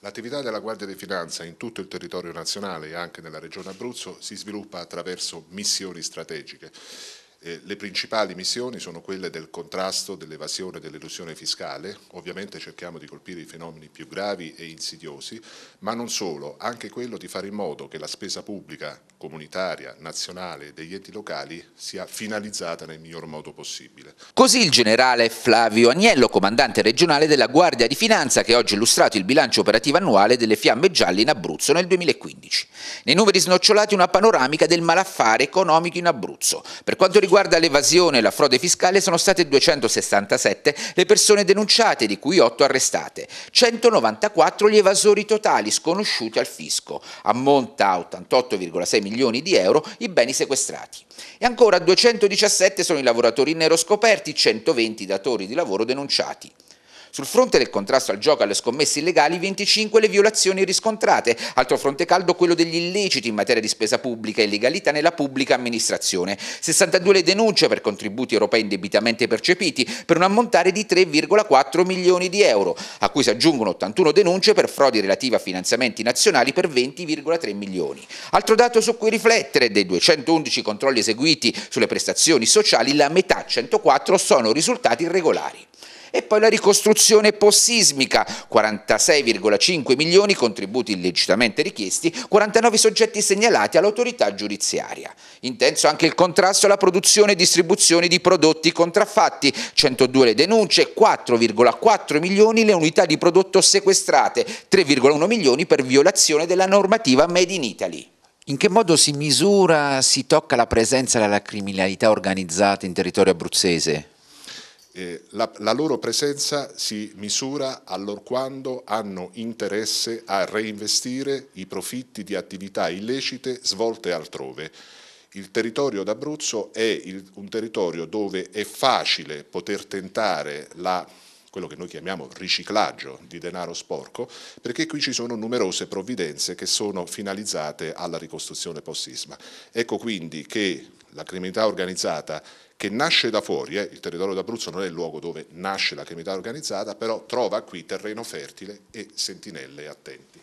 L'attività della Guardia di Finanza in tutto il territorio nazionale e anche nella regione Abruzzo si sviluppa attraverso missioni strategiche. Eh, le principali missioni sono quelle del contrasto dell'evasione e dell'elusione fiscale, ovviamente cerchiamo di colpire i fenomeni più gravi e insidiosi, ma non solo, anche quello di fare in modo che la spesa pubblica comunitaria, nazionale e degli enti locali sia finalizzata nel miglior modo possibile. Così il generale Flavio Agnello, comandante regionale della Guardia di Finanza, che oggi ha illustrato il bilancio operativo annuale delle fiamme gialle in Abruzzo nel 2015. Nei numeri snocciolati una panoramica del malaffare economico in Abruzzo. Per quanto riguarda riguarda l'evasione e la frode fiscale sono state 267 le persone denunciate, di cui 8 arrestate, 194 gli evasori totali sconosciuti al fisco, ammonta a 88,6 milioni di euro i beni sequestrati. E ancora 217 sono i lavoratori nero scoperti, 120 datori di lavoro denunciati. Sul fronte del contrasto al gioco e alle scommesse illegali, 25 le violazioni riscontrate. Altro fronte caldo quello degli illeciti in materia di spesa pubblica e legalità nella pubblica amministrazione. 62 le denunce per contributi europei indebitamente percepiti per un ammontare di 3,4 milioni di euro, a cui si aggiungono 81 denunce per frodi relative a finanziamenti nazionali per 20,3 milioni. Altro dato su cui riflettere, dei 211 controlli eseguiti sulle prestazioni sociali, la metà 104 sono risultati irregolari. E poi la ricostruzione post-sismica, 46,5 milioni contributi illegitamente richiesti, 49 soggetti segnalati all'autorità giudiziaria. Intenso anche il contrasto alla produzione e distribuzione di prodotti contraffatti, 102 le denunce, 4,4 milioni le unità di prodotto sequestrate, 3,1 milioni per violazione della normativa Made in Italy. In che modo si misura, si tocca la presenza della criminalità organizzata in territorio abruzzese? eh, la, la, loro presenza si misura allorquando hanno interesse a reinvestire i profitti di attività illecite svolte altrove. Il territorio d'Abruzzo è il, un territorio dove è facile poter tentare la quello che noi chiamiamo riciclaggio di denaro sporco, perché qui ci sono numerose provvidenze che sono finalizzate alla ricostruzione post-sisma. Ecco quindi che la criminalità organizzata che nasce da fuori, eh, il territorio d'Abruzzo non è il luogo dove nasce la criminalità organizzata, però trova qui terreno fertile e sentinelle attenti.